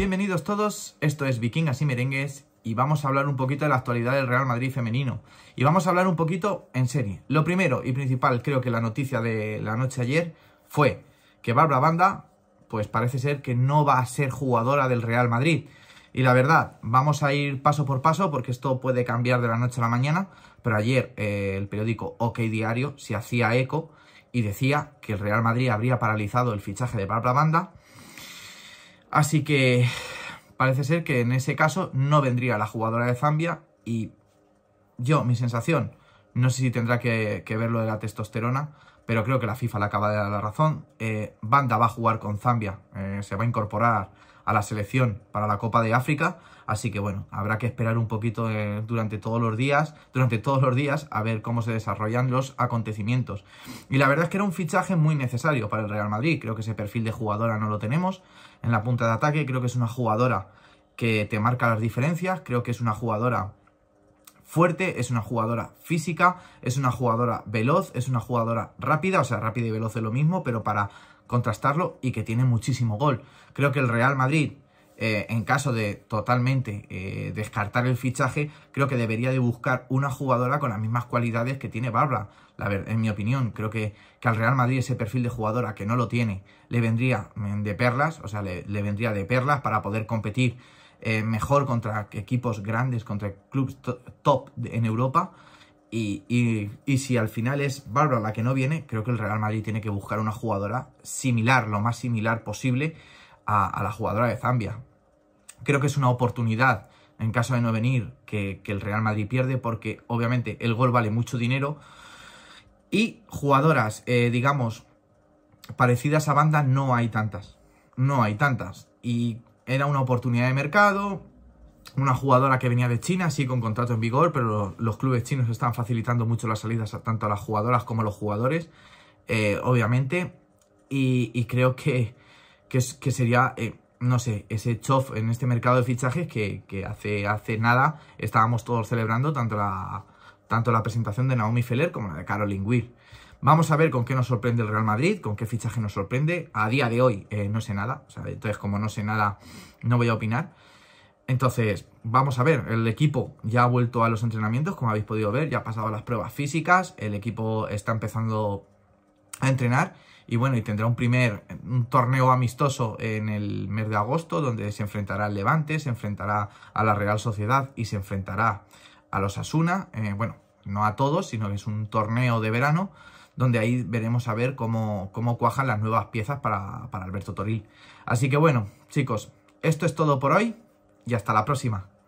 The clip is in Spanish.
bienvenidos todos, esto es Vikingas y Merengues y vamos a hablar un poquito de la actualidad del Real Madrid femenino. Y vamos a hablar un poquito en serie. Lo primero y principal, creo que la noticia de la noche ayer fue que Barbara Banda, pues parece ser que no va a ser jugadora del Real Madrid. Y la verdad, vamos a ir paso por paso porque esto puede cambiar de la noche a la mañana, pero ayer eh, el periódico OK Diario se hacía eco y decía que el Real Madrid habría paralizado el fichaje de Barbara Banda Así que parece ser que en ese caso no vendría la jugadora de Zambia y yo, mi sensación, no sé si tendrá que, ver lo de la testosterona, pero creo que la FIFA le acaba de dar la razón. Eh, Banda va a jugar con Zambia, eh, se va a incorporar a la selección para la Copa de África, así que bueno, habrá que esperar un poquito eh, durante todos los días, durante todos los días a ver cómo se desarrollan los acontecimientos. Y la verdad es que era un fichaje muy necesario para el Real Madrid, creo que ese perfil de jugadora no lo tenemos en la punta de ataque, creo que es una jugadora que te marca las diferencias, creo que es una jugadora fuerte, es una jugadora física, es una jugadora veloz, es una jugadora rápida, o sea, rápida y veloz es lo mismo, pero para contrastarlo y que tiene muchísimo gol. Creo que el Real Madrid, eh, en caso de totalmente eh, descartar el fichaje, creo que debería de buscar una jugadora con las mismas cualidades que tiene Barbara. La verdad, en mi opinión, creo que, al Real Madrid ese perfil de jugadora que no lo tiene le vendría mm, de perlas, o sea, le vendría de perlas para poder competir eh, mejor contra equipos grandes, contra clubes top en Europa. Y, si al final es Bárbara la que no viene, creo que el Real Madrid tiene que buscar una jugadora similar, lo más similar posible a, la jugadora de Zambia. Creo que es una oportunidad en caso de no venir que, el Real Madrid pierde porque obviamente el gol vale mucho dinero y jugadoras, eh, digamos, parecidas a banda no hay tantas. No hay tantas. Y era una oportunidad de mercado, una jugadora que venía de China, sí con contrato en vigor, pero los, clubes chinos están facilitando mucho las salidas tanto a las jugadoras como a los jugadores, eh, obviamente, y, creo que, sería, eh, no sé, ese chof en este mercado de fichajes que, hace, hace nada estábamos todos celebrando, tanto la, tanto la presentación de Naomi Feller como la de Caroline Weir. Vamos a ver con qué nos sorprende el Real Madrid, con qué fichaje nos sorprende. A día de hoy eh, no sé nada, entonces como no sé nada no voy a opinar. Entonces, vamos a ver, el equipo ya ha vuelto a los entrenamientos, como habéis podido ver, ya ha pasado las pruebas físicas, el equipo está empezando a entrenar y bueno, y tendrá un primer un torneo amistoso en el mes de agosto donde se enfrentará al Levante, se enfrentará a la Real Sociedad y se enfrentará a los Asuna, eh, bueno, no a todos, sino que es un torneo de verano donde ahí veremos a ver cómo, cómo cuajan las nuevas piezas para, para Alberto Toril. Así que bueno, chicos, esto es todo por hoy y hasta la próxima.